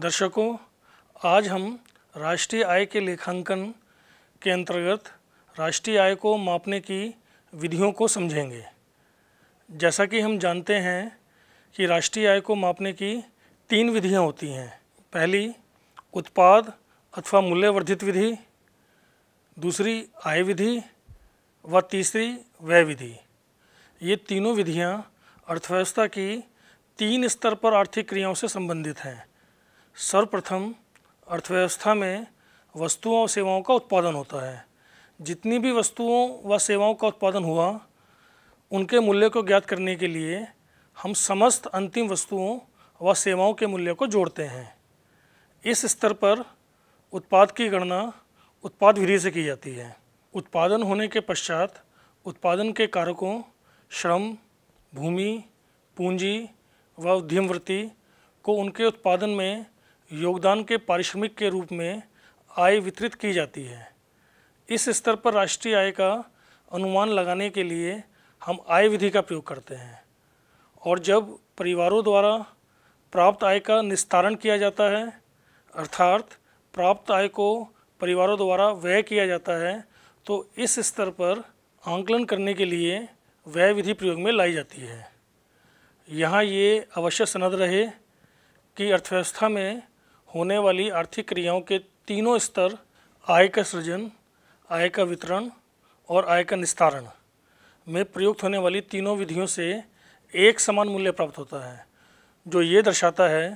दर्शकों आज हम राष्ट्रीय आय के लेखांकन के अंतर्गत राष्ट्रीय आय को मापने की विधियों को समझेंगे जैसा कि हम जानते हैं कि राष्ट्रीय आय को मापने की तीन विधियां होती हैं पहली उत्पाद अथवा मूल्यवर्धित विधि दूसरी आय विधि व तीसरी व्यय विधि ये तीनों विधियां अर्थव्यवस्था की तीन स्तर पर आर्थिक क्रियाओं से संबंधित हैं सर्वप्रथम अर्थव्यवस्था में वस्तुओं और सेवाओं का उत्पादन होता है जितनी भी वस्तुओं व सेवाओं का उत्पादन हुआ उनके मूल्य को ज्ञात करने के लिए हम समस्त अंतिम वस्तुओं व सेवाओं के मूल्य को जोड़ते हैं इस स्तर पर उत्पाद की गणना उत्पाद विधि से की जाती है उत्पादन होने के पश्चात उत्पादन के कारकों श्रम भूमि पूंजी व उद्यमवृत्ति को उनके उत्पादन में योगदान के पारिश्रमिक के रूप में आय वितरित की जाती है इस स्तर पर राष्ट्रीय आय का अनुमान लगाने के लिए हम आय विधि का प्रयोग करते हैं और जब परिवारों द्वारा प्राप्त आय का निस्तारण किया जाता है अर्थात प्राप्त आय को परिवारों द्वारा व्यय किया जाता है तो इस स्तर पर आंकलन करने के लिए व्यय विधि प्रयोग में लाई जाती है यहाँ ये अवश्य सनद रहे कि अर्थव्यवस्था में होने वाली आर्थिक क्रियाओं के तीनों स्तर आय का सृजन आय का वितरण और आय का निस्तारण में प्रयुक्त होने वाली तीनों विधियों से एक समान मूल्य प्राप्त होता है जो ये दर्शाता है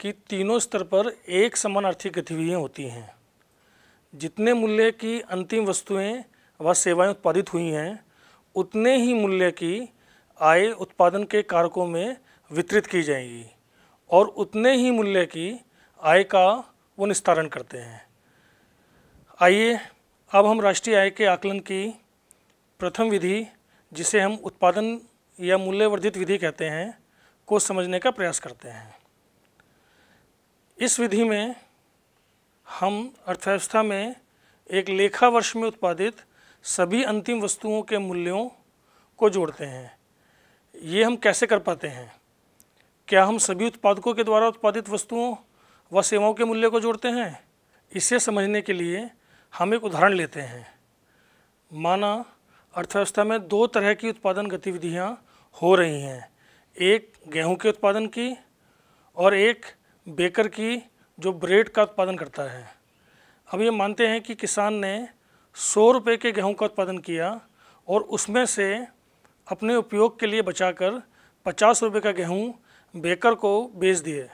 कि तीनों स्तर पर एक समान आर्थिक गतिविधियाँ होती हैं जितने मूल्य की अंतिम वस्तुएं व सेवाएं उत्पादित हुई हैं उतने ही मूल्य की आय उत्पादन के कारकों में वितरित की जाएगी और उतने ही मूल्य की आय का वो निस्तारण करते हैं आइए अब हम राष्ट्रीय आय के आकलन की प्रथम विधि जिसे हम उत्पादन या मूल्यवर्धित विधि कहते हैं को समझने का प्रयास करते हैं इस विधि में हम अर्थव्यवस्था में एक लेखा वर्ष में उत्पादित सभी अंतिम वस्तुओं के मूल्यों को जोड़ते हैं ये हम कैसे कर पाते हैं क्या हम सभी उत्पादकों के द्वारा उत्पादित वस्तुओं व सेवाओं के मूल्य को जोड़ते हैं इसे समझने के लिए हम एक उदाहरण लेते हैं माना अर्थव्यवस्था में दो तरह की उत्पादन गतिविधियाँ हो रही हैं एक गेहूं के उत्पादन की और एक बेकर की जो ब्रेड का उत्पादन करता है अब ये मानते हैं कि किसान ने सौ रुपये के गेहूं का उत्पादन किया और उसमें से अपने उपयोग के लिए बचाकर पचास रुपये का गेहूं बेकर को बेच दिए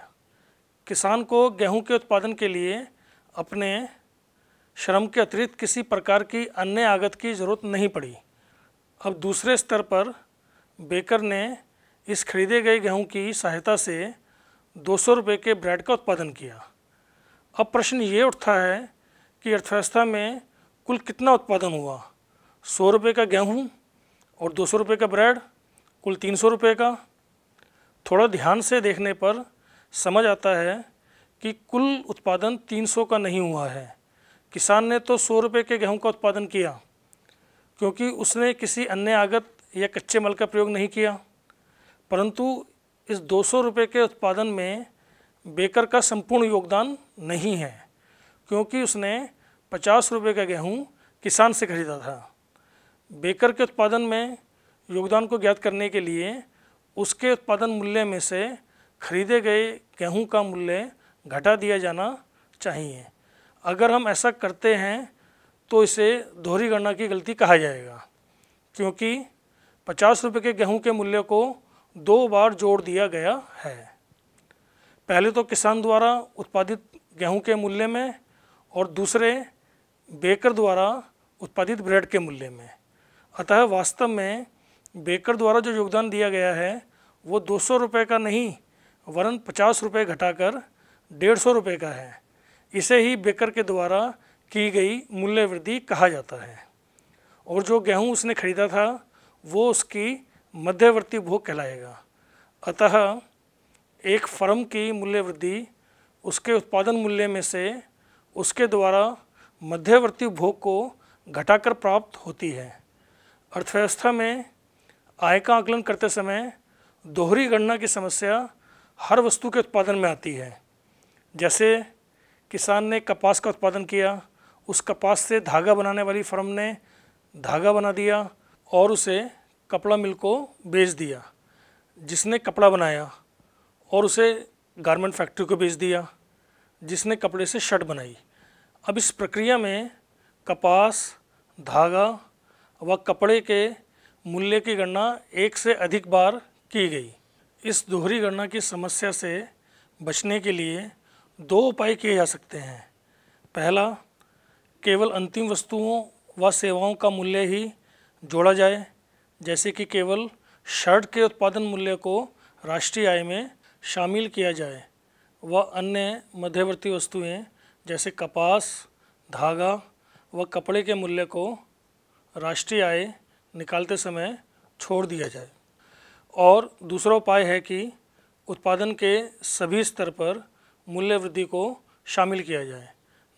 किसान को गेहूं के उत्पादन के लिए अपने श्रम के अतिरिक्त किसी प्रकार की अन्य आगत की ज़रूरत नहीं पड़ी अब दूसरे स्तर पर बेकर ने इस खरीदे गए गेहूं की सहायता से दो सौ रुपये के ब्रेड का उत्पादन किया अब प्रश्न ये उठता है कि अर्थव्यवस्था में कुल कितना उत्पादन हुआ सौ रुपये का गेहूँ और दो सौ रुपये का ब्रेड कुल तीन सौ रुपये का थोड़ा ध्यान से देखने पर समझ आता है कि कुल उत्पादन 300 का नहीं हुआ है किसान ने तो सौ रुपये के गेहूं का उत्पादन किया क्योंकि उसने किसी अन्य आगत या कच्चे मल का प्रयोग नहीं किया परंतु इस दो सौ रुपये के उत्पादन में बेकर का संपूर्ण योगदान नहीं है क्योंकि उसने पचास रुपये का गेहूं किसान से खरीदा था बेकर के उत्पादन में योगदान को ज्ञात करने के लिए उसके उत्पादन मूल्य में से खरीदे गए गेहूं का मूल्य घटा दिया जाना चाहिए अगर हम ऐसा करते हैं तो इसे दोहरी गणना की गलती कहा जाएगा क्योंकि पचास रुपये के गेहूं के मूल्य को दो बार जोड़ दिया गया है पहले तो किसान द्वारा उत्पादित गेहूं के मूल्य में और दूसरे बेकर द्वारा उत्पादित ब्रेड के मूल्य में अतः वास्तव में बेकर द्वारा जो योगदान दिया गया है वो दो सौ रुपये का नहीं वरन पचास रुपये घटाकर डेढ़ सौ रुपये का है इसे ही बेकर के द्वारा की गई मूल्य वृद्धि कहा जाता है और जो गेहूं उसने खरीदा था वो उसकी मध्यवर्ती भोग कहलाएगा अतः एक फर्म की मूल्य वृद्धि उसके उत्पादन मूल्य में से उसके द्वारा मध्यवर्ती भोग को घटाकर प्राप्त होती है अर्थव्यवस्था में आय का आकलन करते समय दोहरी गणना की समस्या हर वस्तु के उत्पादन में आती है जैसे किसान ने कपास का उत्पादन किया उस कपास से धागा बनाने वाली फर्म ने धागा बना दिया और उसे कपड़ा मिल को बेच दिया जिसने कपड़ा बनाया और उसे गारमेंट फैक्ट्री को बेच दिया जिसने कपड़े से शर्ट बनाई अब इस प्रक्रिया में कपास धागा व कपड़े के मूल्य की गणना एक से अधिक बार की गई इस दोहरी गणना की समस्या से बचने के लिए दो उपाय किए जा सकते हैं पहला केवल अंतिम वस्तुओं व सेवाओं का मूल्य ही जोड़ा जाए जैसे कि केवल शर्ट के उत्पादन मूल्य को राष्ट्रीय आय में शामिल किया जाए व अन्य मध्यवर्ती वस्तुएं जैसे कपास धागा व कपड़े के मूल्य को राष्ट्रीय आय निकालते समय छोड़ दिया जाए और दूसरा उपाय है कि उत्पादन के सभी स्तर पर मूल्य वृद्धि को शामिल किया जाए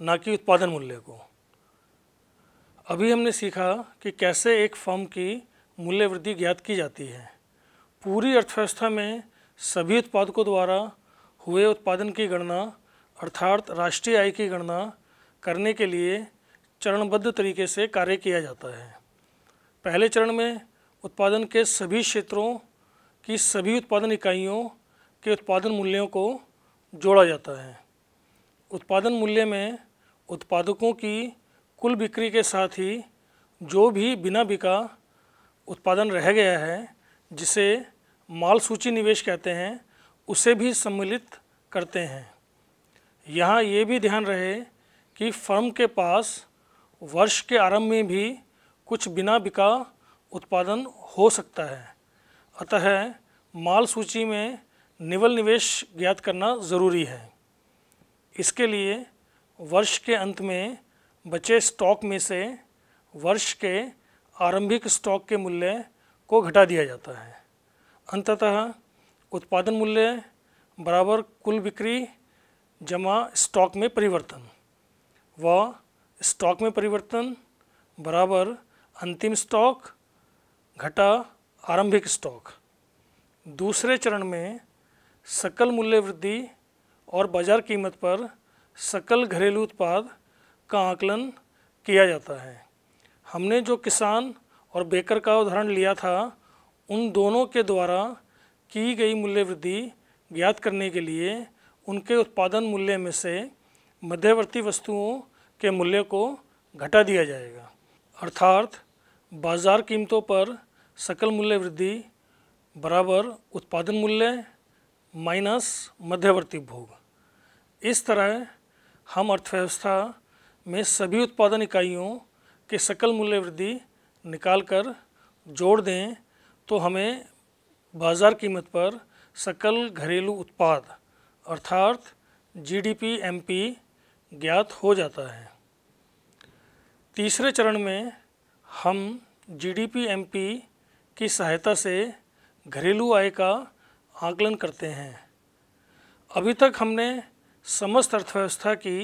ना कि उत्पादन मूल्य को अभी हमने सीखा कि कैसे एक फर्म की मूल्य वृद्धि ज्ञात की जाती है पूरी अर्थव्यवस्था में सभी उत्पादकों द्वारा हुए उत्पादन की गणना अर्थात राष्ट्रीय आय की गणना करने के लिए चरणबद्ध तरीके से कार्य किया जाता है पहले चरण में उत्पादन के सभी क्षेत्रों कि सभी उत्पादन इकाइयों के उत्पादन मूल्यों को जोड़ा जाता है उत्पादन मूल्य में उत्पादकों की कुल बिक्री के साथ ही जो भी बिना बिका उत्पादन रह गया है जिसे माल सूची निवेश कहते हैं उसे भी सम्मिलित करते हैं यहाँ ये भी ध्यान रहे कि फर्म के पास वर्ष के आरंभ में भी कुछ बिना बिका उत्पादन हो सकता है अतः माल सूची में निवल निवेश ज्ञात करना ज़रूरी है इसके लिए वर्ष के अंत में बचे स्टॉक में से वर्ष के आरंभिक स्टॉक के मूल्य को घटा दिया जाता है अंततः उत्पादन मूल्य बराबर कुल बिक्री जमा स्टॉक में परिवर्तन व स्टॉक में परिवर्तन बराबर अंतिम स्टॉक घटा आरंभिक स्टॉक दूसरे चरण में सकल मूल्य वृद्धि और बाजार कीमत पर सकल घरेलू उत्पाद का आकलन किया जाता है हमने जो किसान और बेकर का उदाहरण लिया था उन दोनों के द्वारा की गई मूल्य वृद्धि ज्ञात करने के लिए उनके उत्पादन मूल्य में से मध्यवर्ती वस्तुओं के मूल्य को घटा दिया जाएगा अर्थात बाज़ार कीमतों पर सकल मूल्य वृद्धि बराबर उत्पादन मूल्य माइनस मध्यवर्ती भोग इस तरह हम अर्थव्यवस्था में सभी उत्पादन इकाइयों के सकल मूल्य वृद्धि निकाल कर जोड़ दें तो हमें बाज़ार कीमत पर सकल घरेलू उत्पाद अर्थात जीडीपी एमपी ज्ञात हो जाता है तीसरे चरण में हम जीडीपी एमपी की सहायता से घरेलू आय का आकलन करते हैं अभी तक हमने समस्त अर्थव्यवस्था की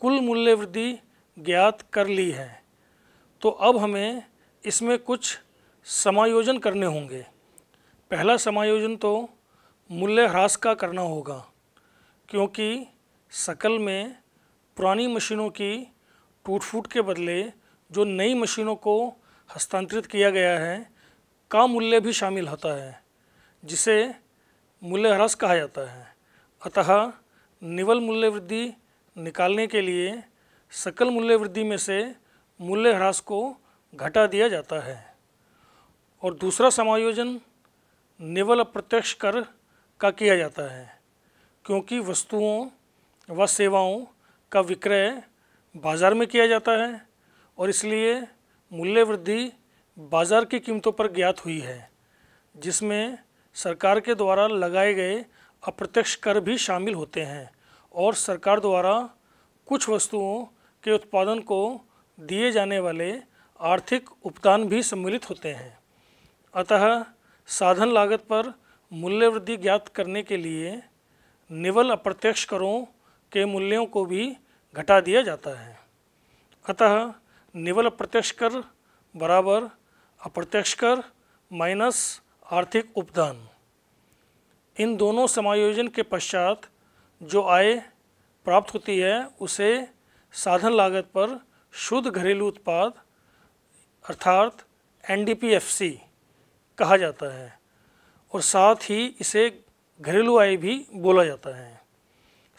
कुल मूल्य वृद्धि ज्ञात कर ली है तो अब हमें इसमें कुछ समायोजन करने होंगे पहला समायोजन तो मूल्य ह्रास का करना होगा क्योंकि सकल में पुरानी मशीनों की टूट फूट के बदले जो नई मशीनों को हस्तांतरित किया गया है का मूल्य भी शामिल होता है जिसे मूल्य ह्रास कहा जाता है अतः निवल मूल्य वृद्धि निकालने के लिए सकल मूल्य वृद्धि में से मूल्य ह्रास को घटा दिया जाता है और दूसरा समायोजन निवल अप्रत्यक्ष कर का किया जाता है क्योंकि वस्तुओं व सेवाओं का विक्रय बाजार में किया जाता है और इसलिए मूल्य वृद्धि बाज़ार की कीमतों पर ज्ञात हुई है जिसमें सरकार के द्वारा लगाए गए अप्रत्यक्ष कर भी शामिल होते हैं और सरकार द्वारा कुछ वस्तुओं के उत्पादन को दिए जाने वाले आर्थिक उपदान भी सम्मिलित होते हैं अतः साधन लागत पर मूल्य वृद्धि ज्ञात करने के लिए निवल अप्रत्यक्ष करों के मूल्यों को भी घटा दिया जाता है अतः निवल अप्रत्यक्ष कर बराबर अप्रत्यक्ष कर माइनस आर्थिक उपदान इन दोनों समायोजन के पश्चात जो आय प्राप्त होती है उसे साधन लागत पर शुद्ध घरेलू उत्पाद अर्थात एन कहा जाता है और साथ ही इसे घरेलू आय भी बोला जाता है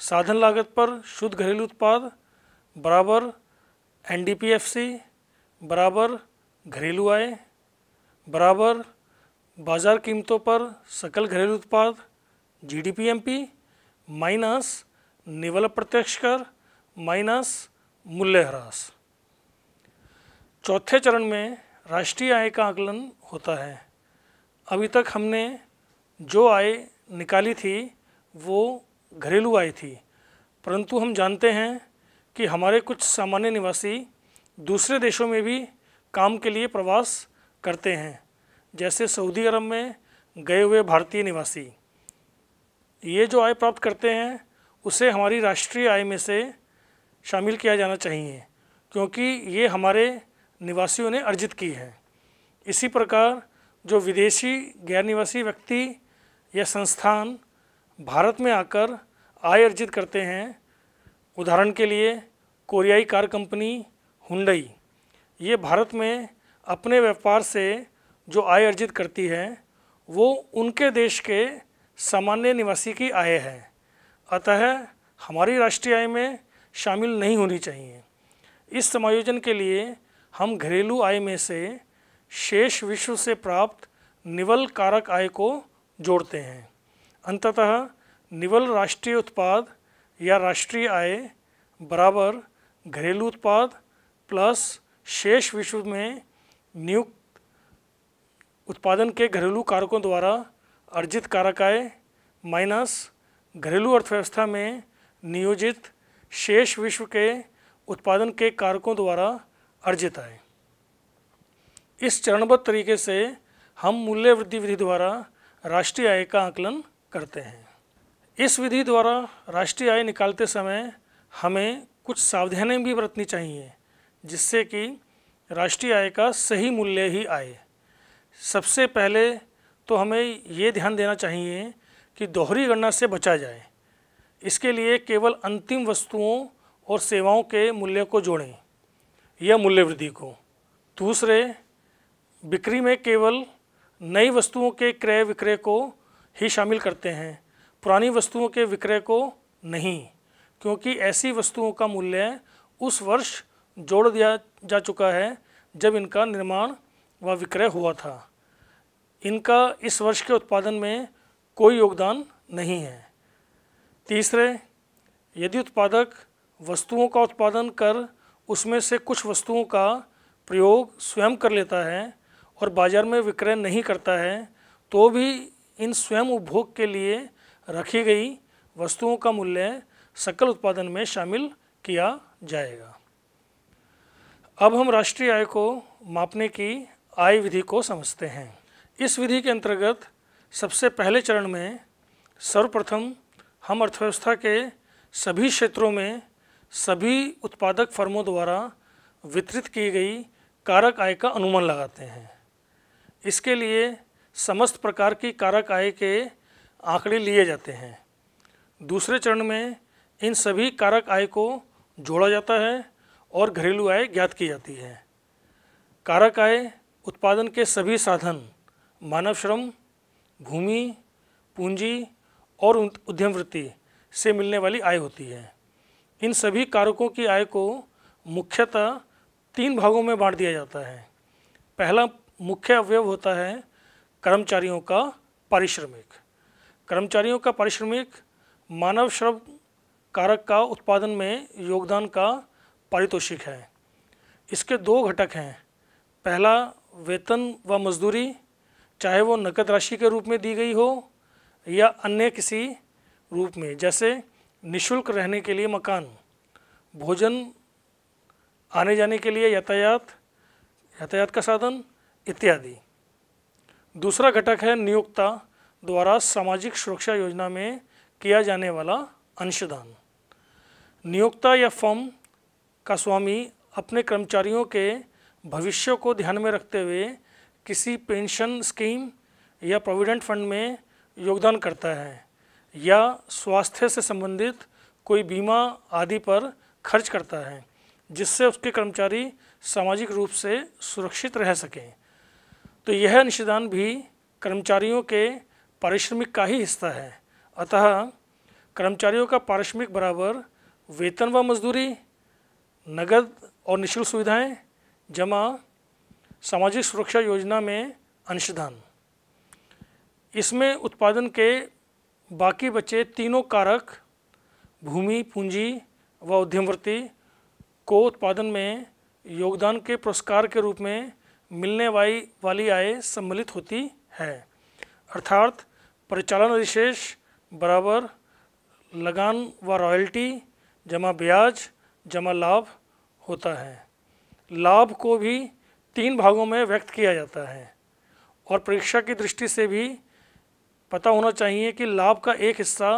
साधन लागत पर शुद्ध घरेलू उत्पाद बराबर एन बराबर घरेलू आय बराबर बाज़ार कीमतों पर सकल घरेलू उत्पाद जीडीपीएमपी माइनस निवल प्रत्यक्ष कर माइनस मूल्यह्रास चौथे चरण में राष्ट्रीय आय का आकलन होता है अभी तक हमने जो आय निकाली थी वो घरेलू आय थी परंतु हम जानते हैं कि हमारे कुछ सामान्य निवासी दूसरे देशों में भी काम के लिए प्रवास करते हैं जैसे सऊदी अरब में गए हुए भारतीय निवासी ये जो आय प्राप्त करते हैं उसे हमारी राष्ट्रीय आय में से शामिल किया जाना चाहिए क्योंकि ये हमारे निवासियों ने अर्जित की है इसी प्रकार जो विदेशी गैर निवासी व्यक्ति या संस्थान भारत में आकर आय अर्जित करते हैं उदाहरण के लिए कोरियाई कार कंपनी हुंडई ये भारत में अपने व्यापार से जो आय अर्जित करती है वो उनके देश के सामान्य निवासी की आय है अतः हमारी राष्ट्रीय आय में शामिल नहीं होनी चाहिए इस समायोजन के लिए हम घरेलू आय में से शेष विश्व से प्राप्त निवल कारक आय को जोड़ते हैं अंततः निवल राष्ट्रीय उत्पाद या राष्ट्रीय आय बराबर घरेलू उत्पाद प्लस शेष विश्व में नियुक्त उत्पादन के घरेलू कारकों द्वारा अर्जित कारकाय माइनस घरेलू अर्थव्यवस्था में नियोजित शेष विश्व के उत्पादन के कारकों द्वारा अर्जित आय इस चरणबद्ध तरीके से हम मूल्य वृद्धि विधि द्वारा राष्ट्रीय आय का आकलन करते हैं इस विधि द्वारा राष्ट्रीय आय निकालते समय हमें कुछ सावधानियां भी बरतनी चाहिए जिससे कि राष्ट्रीय आय का सही मूल्य ही आए सबसे पहले तो हमें ये ध्यान देना चाहिए कि दोहरी गणना से बचा जाए इसके लिए केवल अंतिम वस्तुओं और सेवाओं के मूल्य को जोड़ें या मूल्य वृद्धि को दूसरे बिक्री में केवल नई वस्तुओं के क्रय विक्रय को ही शामिल करते हैं पुरानी वस्तुओं के विक्रय को नहीं क्योंकि ऐसी वस्तुओं का मूल्य उस वर्ष जोड़ दिया जा चुका है जब इनका निर्माण व विक्रय हुआ था इनका इस वर्ष के उत्पादन में कोई योगदान नहीं है तीसरे यदि उत्पादक वस्तुओं का उत्पादन कर उसमें से कुछ वस्तुओं का प्रयोग स्वयं कर लेता है और बाज़ार में विक्रय नहीं करता है तो भी इन स्वयं उपभोग के लिए रखी गई वस्तुओं का मूल्य सकल उत्पादन में शामिल किया जाएगा अब हम राष्ट्रीय आय को मापने की आय विधि को समझते हैं इस विधि के अंतर्गत सबसे पहले चरण में सर्वप्रथम हम अर्थव्यवस्था के सभी क्षेत्रों में सभी उत्पादक फर्मों द्वारा वितरित की गई कारक आय का अनुमान लगाते हैं इसके लिए समस्त प्रकार की कारक आय के आंकड़े लिए जाते हैं दूसरे चरण में इन सभी कारक आय को जोड़ा जाता है और घरेलू आय ज्ञात की जाती है कारक आय उत्पादन के सभी साधन मानव श्रम भूमि पूंजी और उद्यम वृत्ति से मिलने वाली आय होती है इन सभी कारकों की आय को मुख्यतः तीन भागों में बांट दिया जाता है पहला मुख्य अवयव होता है कर्मचारियों का पारिश्रमिक कर्मचारियों का पारिश्रमिक मानव श्रम कारक का उत्पादन में योगदान का पारितोषिक है इसके दो घटक हैं पहला वेतन व मजदूरी चाहे वो नकद राशि के रूप में दी गई हो या अन्य किसी रूप में जैसे निशुल्क रहने के लिए मकान भोजन आने जाने के लिए यातायात यातायात का साधन इत्यादि दूसरा घटक है नियोक्ता द्वारा सामाजिक सुरक्षा योजना में किया जाने वाला अंशदान नियोक्ता या फर्म का स्वामी अपने कर्मचारियों के भविष्य को ध्यान में रखते हुए किसी पेंशन स्कीम या प्रोविडेंट फंड में योगदान करता है या स्वास्थ्य से संबंधित कोई बीमा आदि पर खर्च करता है जिससे उसके कर्मचारी सामाजिक रूप से सुरक्षित रह सकें तो यह निषेधान भी कर्मचारियों के पारिश्रमिक का ही हिस्सा है अतः कर्मचारियों का पारिश्रमिक बराबर वेतन व मजदूरी नगद और निःशुल्क सुविधाएं जमा सामाजिक सुरक्षा योजना में अंशदान इसमें उत्पादन के बाकी बचे तीनों कारक भूमि पूंजी व उद्यमवृत्ति को उत्पादन में योगदान के पुरस्कार के रूप में मिलने वाली वाली आय सम्मिलित होती है अर्थात परिचालन अधिशेष बराबर लगान व रॉयल्टी जमा ब्याज जमा लाभ होता है लाभ को भी तीन भागों में व्यक्त किया जाता है और परीक्षा की दृष्टि से भी पता होना चाहिए कि लाभ का एक हिस्सा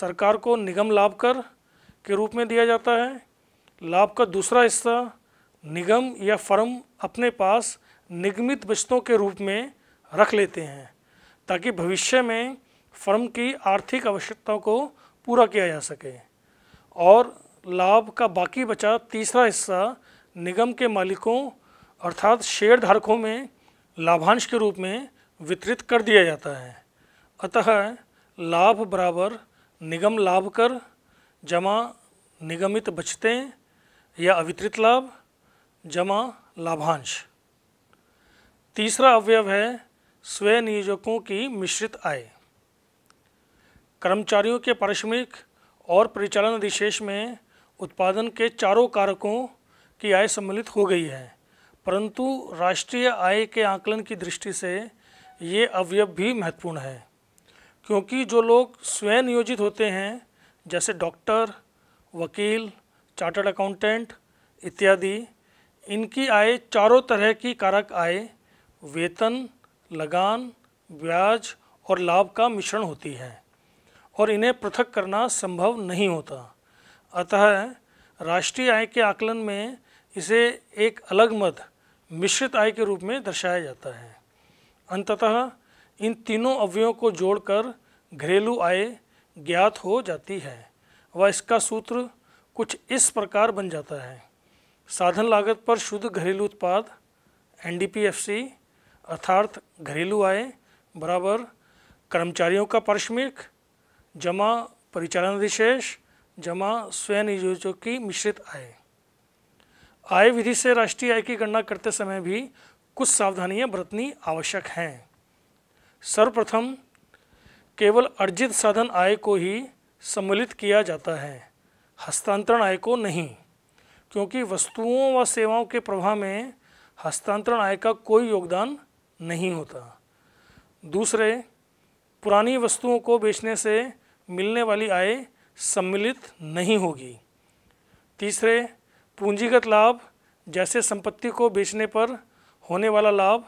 सरकार को निगम लाभ कर के रूप में दिया जाता है लाभ का दूसरा हिस्सा निगम या फर्म अपने पास निगमित बचतों के रूप में रख लेते हैं ताकि भविष्य में फर्म की आर्थिक आवश्यकताओं को पूरा किया जा सके और लाभ का बाकी बचा तीसरा हिस्सा निगम के मालिकों अर्थात शेयर धारकों में लाभांश के रूप में वितरित कर दिया जाता है अतः लाभ बराबर निगम लाभ कर जमा निगमित बचते या अवितरित लाभ जमा लाभांश तीसरा अवयव है स्वयं नियोजकों की मिश्रित आय कर्मचारियों के पारिश्रमिक और परिचालन अधिशेष में उत्पादन के चारों कारकों की आय सम्मिलित हो गई है परंतु राष्ट्रीय आय के आकलन की दृष्टि से ये अवयव भी महत्वपूर्ण है क्योंकि जो लोग स्वयं नियोजित होते हैं जैसे डॉक्टर वकील चार्टर्ड अकाउंटेंट इत्यादि इनकी आय चारों तरह की कारक आय वेतन लगान ब्याज और लाभ का मिश्रण होती है और इन्हें पृथक करना संभव नहीं होता अतः राष्ट्रीय आय के आकलन में इसे एक अलग मद मिश्रित आय के रूप में दर्शाया जाता है अंततः इन तीनों अवयवों को जोड़कर घरेलू आय ज्ञात हो जाती है व इसका सूत्र कुछ इस प्रकार बन जाता है साधन लागत पर शुद्ध घरेलू उत्पाद एन अर्थार्थ घरेलू आय बराबर कर्मचारियों का पारिश्रमिक जमा परिचालन अधिशेष जमा स्वनियोजकों की मिश्रित आय आय विधि से राष्ट्रीय आय की गणना करते समय भी कुछ सावधानियां बरतनी आवश्यक हैं सर्वप्रथम केवल अर्जित साधन आय को ही सम्मिलित किया जाता है हस्तांतरण आय को नहीं क्योंकि वस्तुओं व सेवाओं के प्रवाह में हस्तांतरण आय का कोई योगदान नहीं होता दूसरे पुरानी वस्तुओं को बेचने से मिलने वाली आय सम्मिलित नहीं होगी तीसरे पूंजीगत लाभ जैसे संपत्ति को बेचने पर होने वाला लाभ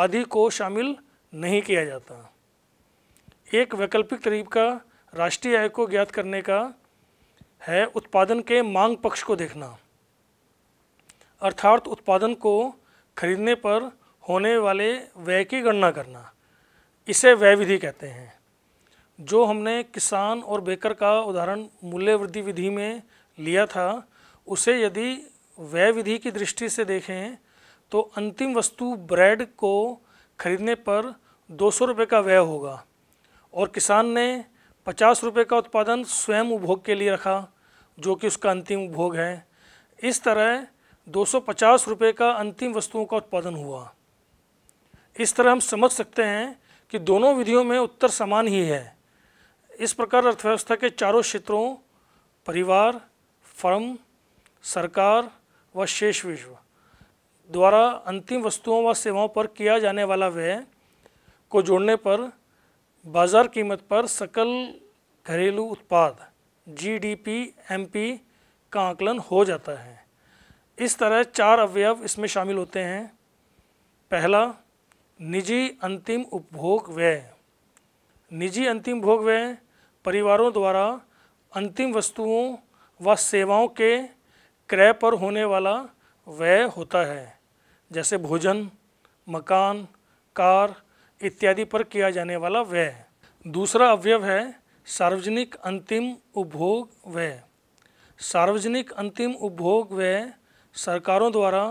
आदि को शामिल नहीं किया जाता एक वैकल्पिक तरीका राष्ट्रीय आय को ज्ञात करने का है उत्पादन के मांग पक्ष को देखना अर्थात उत्पादन को खरीदने पर होने वाले व्यय की गणना करना इसे व्यय विधि कहते हैं जो हमने किसान और बेकर का उदाहरण मूल्य वृद्धि विधि में लिया था उसे यदि व्यय विधि की दृष्टि से देखें तो अंतिम वस्तु ब्रेड को खरीदने पर दो सौ रुपये का व्यय होगा और किसान ने पचास रुपये का उत्पादन स्वयं उपभोग के लिए रखा जो कि उसका अंतिम उपभोग है इस तरह दो सौ पचास रुपये का अंतिम वस्तुओं का उत्पादन हुआ इस तरह हम समझ सकते हैं कि दोनों विधियों में उत्तर समान ही है इस प्रकार अर्थव्यवस्था के चारों क्षेत्रों परिवार फर्म सरकार व शेष विश्व द्वारा अंतिम वस्तुओं व सेवाओं पर किया जाने वाला व्यय को जोड़ने पर बाज़ार कीमत पर सकल घरेलू उत्पाद जीडीपी एमपी का आकलन हो जाता है इस तरह चार अवयव इसमें शामिल होते हैं पहला निजी अंतिम उपभोग व्यय निजी अंतिम भोग व्यय परिवारों द्वारा अंतिम वस्तुओं व सेवाओं के क्रय पर होने वाला व्यय होता है जैसे भोजन मकान कार इत्यादि पर किया जाने वाला व्यय दूसरा अवयव है सार्वजनिक अंतिम उपभोग व्यय सार्वजनिक अंतिम उपभोग व्यय सरकारों द्वारा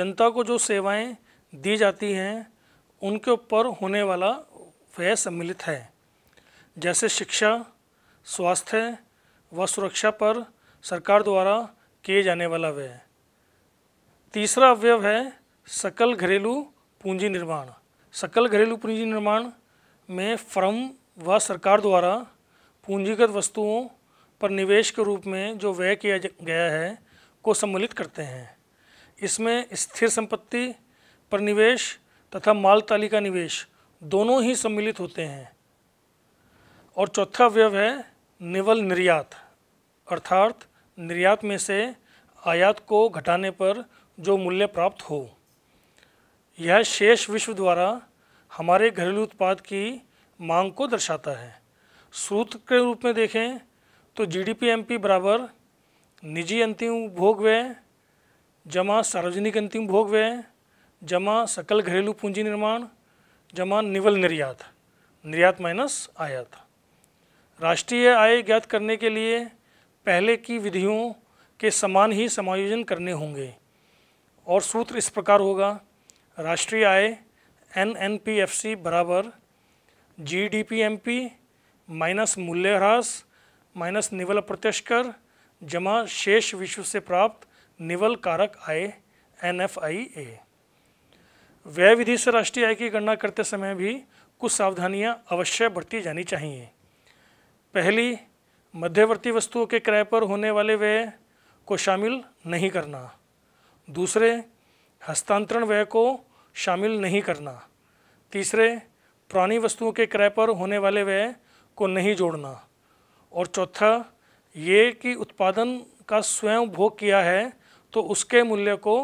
जनता को जो सेवाएं दी जाती हैं उनके ऊपर होने वाला व्यय सम्मिलित है जैसे शिक्षा स्वास्थ्य व सुरक्षा पर सरकार द्वारा किए जाने वाला व्यय तीसरा अवयव है सकल घरेलू पूंजी निर्माण सकल घरेलू पूंजी निर्माण में फर्म व सरकार द्वारा पूंजीगत वस्तुओं पर निवेश के रूप में जो व्यय किया गया है को सम्मिलित करते हैं इसमें स्थिर संपत्ति पर निवेश तथा माल तालिका निवेश दोनों ही सम्मिलित होते हैं और चौथा अवयव है निवल निर्यात अर्थात निर्यात में से आयात को घटाने पर जो मूल्य प्राप्त हो यह शेष विश्व द्वारा हमारे घरेलू उत्पाद की मांग को दर्शाता है सूत्र के रूप में देखें तो जीडीपी एमपी बराबर निजी अंतिम उपभोग व्यय जमा सार्वजनिक अंतिम भोग व्यय जमा सकल घरेलू पूंजी निर्माण जमा निवल निर्यात निर्यात माइनस आयात राष्ट्रीय आय ज्ञात करने के लिए पहले की विधियों के समान ही समायोजन करने होंगे और सूत्र इस प्रकार होगा राष्ट्रीय आय N N P F C बराबर G D P M P minus मूल्यह्रास माइनस निवल प्रत्यक्ष कर जमा शेष विश्व से प्राप्त निवल कारक आय एन एफ आई ए व्यय विधि से राष्ट्रीय आय की गणना करते समय भी कुछ सावधानियां अवश्य बरती जानी चाहिए पहली मध्यवर्ती वस्तुओं के क्रय पर होने वाले व्यय को शामिल नहीं करना दूसरे हस्तांतरण व्यय को शामिल नहीं करना तीसरे पुरानी वस्तुओं के क्रय पर होने वाले व्यय को नहीं जोड़ना और चौथा ये कि उत्पादन का स्वयं भोग किया है तो उसके मूल्य को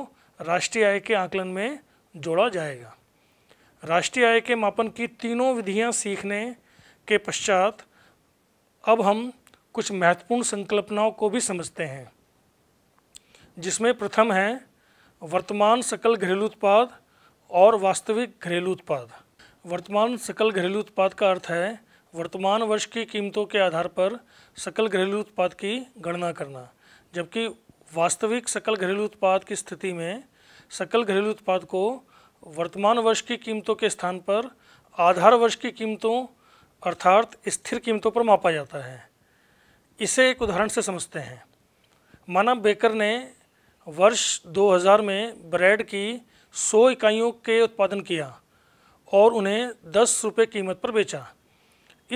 राष्ट्रीय आय के आकलन में जोड़ा जाएगा राष्ट्रीय आय के मापन की तीनों विधियां सीखने के पश्चात अब हम कुछ महत्वपूर्ण संकल्पनाओं को भी समझते हैं जिसमें प्रथम है वर्तमान सकल घरेलू उत्पाद और वास्तविक घरेलू उत्पाद वर्तमान सकल घरेलू उत्पाद का अर्थ है वर्तमान वर्ष की कीमतों के आधार पर सकल घरेलू उत्पाद की गणना करना जबकि वास्तविक सकल घरेलू उत्पाद की स्थिति में सकल घरेलू उत्पाद को वर्तमान वर्ष की कीमतों के स्थान पर आधार वर्ष की कीमतों अर्थात स्थिर कीमतों पर मापा जाता है इसे एक उदाहरण से समझते हैं माना बेकर ने वर्ष 2000 में ब्रेड की 100 इकाइयों के उत्पादन किया और उन्हें दस रुपये कीमत पर बेचा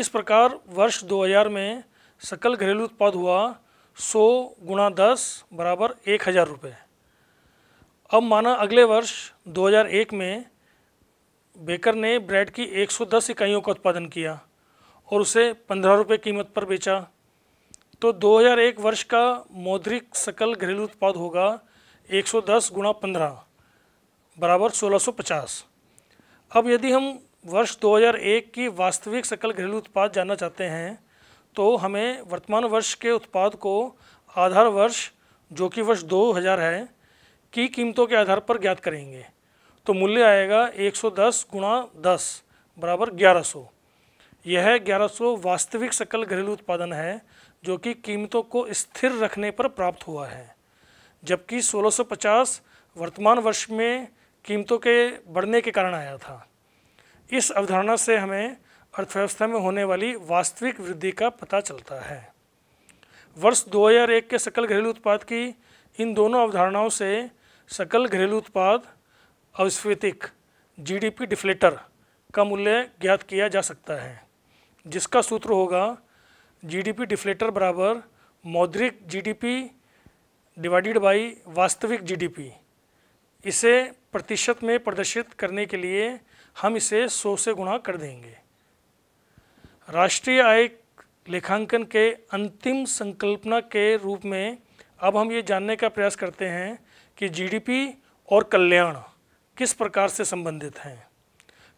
इस प्रकार वर्ष 2000 में सकल घरेलू उत्पाद हुआ 100 गुणा दस बराबर एक हज़ार रुपये अब माना अगले वर्ष 2001 में बेकर ने ब्रेड की 110 इकाइयों का उत्पादन किया और उसे पंद्रह रुपये कीमत पर बेचा तो 2001 वर्ष का मौद्रिक सकल घरेलू उत्पाद होगा 110 गुणा पंद्रह बराबर सोलह अब यदि हम वर्ष 2001 की वास्तविक सकल घरेलू उत्पाद जानना चाहते हैं तो हमें वर्तमान वर्ष के उत्पाद को आधार वर्ष जो कि वर्ष 2000 है की कीमतों के आधार पर ज्ञात करेंगे तो मूल्य आएगा 110 सौ दस गुणा दस बराबर ग्यारह यह 1100 वास्तविक सकल घरेलू उत्पादन है जो कि कीमतों को स्थिर रखने पर प्राप्त हुआ है जबकि 1650 वर्तमान वर्ष में कीमतों के बढ़ने के कारण आया था इस अवधारणा से हमें अर्थव्यवस्था में होने वाली वास्तविक वृद्धि का पता चलता है वर्ष 2001 के सकल घरेलू उत्पाद की इन दोनों अवधारणाओं से सकल घरेलू उत्पाद अविस्फीतिक जीडीपी डिफ्लेटर का मूल्य ज्ञात किया जा सकता है जिसका सूत्र होगा जीडीपी डिफ्लेटर बराबर मौद्रिक जीडीपी डिवाइडेड बाई वास्तविक जीडीपी इसे प्रतिशत में प्रदर्शित करने के लिए हम इसे 100 से गुणा कर देंगे राष्ट्रीय आय लेखांकन के अंतिम संकल्पना के रूप में अब हम ये जानने का प्रयास करते हैं कि जीडीपी और कल्याण किस प्रकार से संबंधित हैं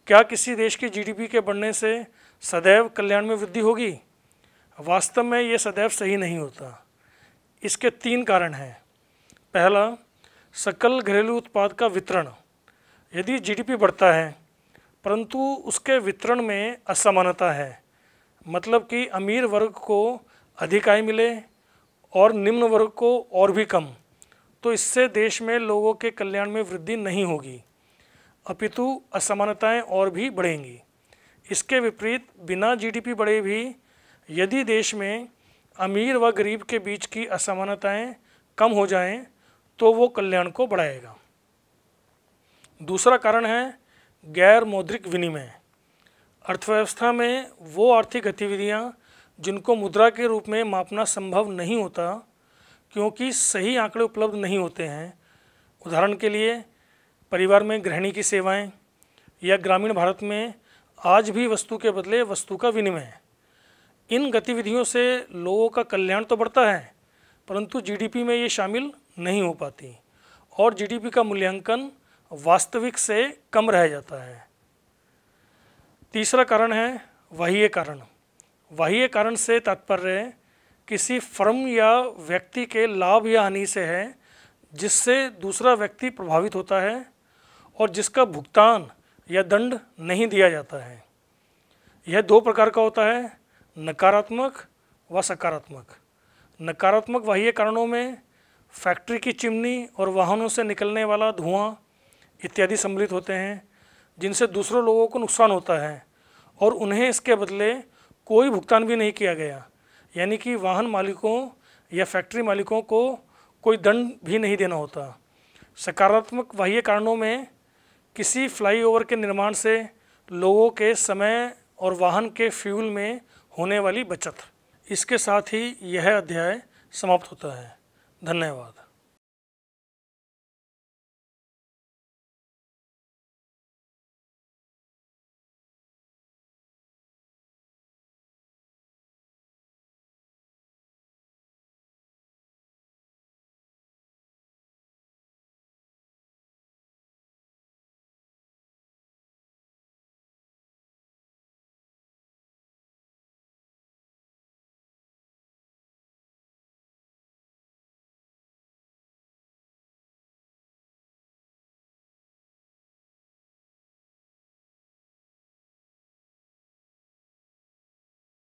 क्या किसी देश की जीडीपी के बढ़ने से सदैव कल्याण में वृद्धि होगी वास्तव में ये सदैव सही नहीं होता इसके तीन कारण हैं पहला सकल घरेलू उत्पाद का वितरण यदि जीडीपी बढ़ता है परंतु उसके वितरण में असमानता है मतलब कि अमीर वर्ग को अधिक आय मिले और निम्न वर्ग को और भी कम तो इससे देश में लोगों के कल्याण में वृद्धि नहीं होगी अपितु असमानताएं और भी बढ़ेंगी इसके विपरीत बिना जीडीपी बढ़े भी यदि देश में अमीर व गरीब के बीच की असमानताएं कम हो जाएं तो वो कल्याण को बढ़ाएगा दूसरा कारण है गैर मौद्रिक विनिमय अर्थव्यवस्था में वो आर्थिक गतिविधियाँ जिनको मुद्रा के रूप में मापना संभव नहीं होता क्योंकि सही आंकड़े उपलब्ध नहीं होते हैं उदाहरण के लिए परिवार में गृहिणी की सेवाएं या ग्रामीण भारत में आज भी वस्तु के बदले वस्तु का विनिमय है इन गतिविधियों से लोगों का कल्याण तो बढ़ता है परंतु जीडीपी में ये शामिल नहीं हो पाती और जीडीपी का मूल्यांकन वास्तविक से कम रह जाता है तीसरा कारण है वाह्य कारण वाह्य कारण से तात्पर्य किसी फर्म या व्यक्ति के लाभ या हानि से है जिससे दूसरा व्यक्ति प्रभावित होता है और जिसका भुगतान या दंड नहीं दिया जाता है यह दो प्रकार का होता है नकारात्मक व सकारात्मक नकारात्मक बाह्य कारणों में फैक्ट्री की चिमनी और वाहनों से निकलने वाला धुआं इत्यादि सम्मिलित होते हैं जिनसे दूसरों लोगों को नुकसान होता है और उन्हें इसके बदले कोई भुगतान भी नहीं किया गया यानी कि वाहन मालिकों या फैक्ट्री मालिकों को कोई दंड भी नहीं देना होता सकारात्मक बाह्य कारणों में किसी फ्लाईओवर के निर्माण से लोगों के समय और वाहन के फ्यूल में होने वाली बचत इसके साथ ही यह अध्याय समाप्त होता है धन्यवाद